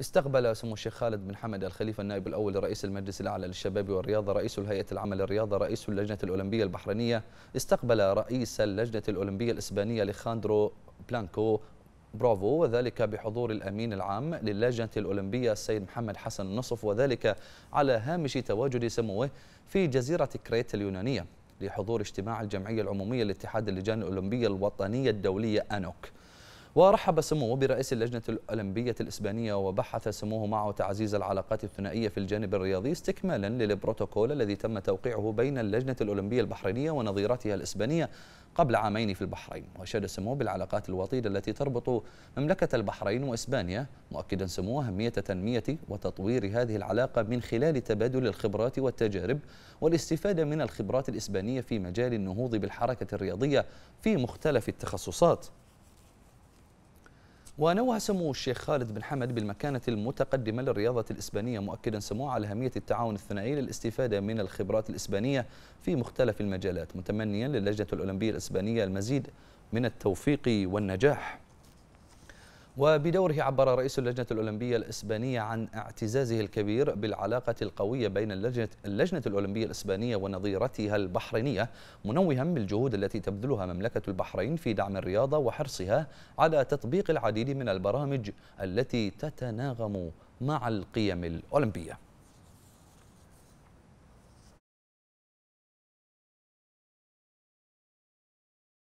استقبل سمو الشيخ خالد بن حمد الخليفة النائب الأول لرئيس المجلس الأعلى للشباب والرياضة رئيس الهيئة العامة للرياضة رئيس اللجنة الأولمبية البحرينية استقبل رئيس اللجنة الأولمبية الإسبانية ليخاندرو بلانكو برافو وذلك بحضور الأمين العام للجنة الأولمبية السيد محمد حسن النصف وذلك على هامش تواجد سموه في جزيرة كريت اليونانية لحضور اجتماع الجمعية العمومية لاتحاد اللجان الأولمبية الوطنية الدولية أنوك ورحب سموه برئيس اللجنة الأولمبية الإسبانية وبحث سموه معه تعزيز العلاقات الثنائية في الجانب الرياضي استكمالا للبروتوكول الذي تم توقيعه بين اللجنة الأولمبية البحرينية ونظيرتها الإسبانية قبل عامين في البحرين وأشاد سموه بالعلاقات الوطيدة التي تربط مملكة البحرين وإسبانيا مؤكدا سموه أهمية تنمية وتطوير هذه العلاقة من خلال تبادل الخبرات والتجارب والاستفادة من الخبرات الإسبانية في مجال النهوض بالحركة الرياضية في مختلف التخصصات ونوه سمو الشيخ خالد بن حمد بالمكانة المتقدمة للرياضة الإسبانية مؤكدا سموه على أهمية التعاون الثنائي للاستفادة من الخبرات الإسبانية في مختلف المجالات متمنيا للجنة الأولمبية الإسبانية المزيد من التوفيق والنجاح وبدوره عبر رئيس اللجنة الأولمبية الإسبانية عن اعتزازه الكبير بالعلاقة القوية بين اللجنة, اللجنة الأولمبية الإسبانية ونظيرتها البحرينية منوها بالجهود التي تبذلها مملكة البحرين في دعم الرياضة وحرصها على تطبيق العديد من البرامج التي تتناغم مع القيم الأولمبية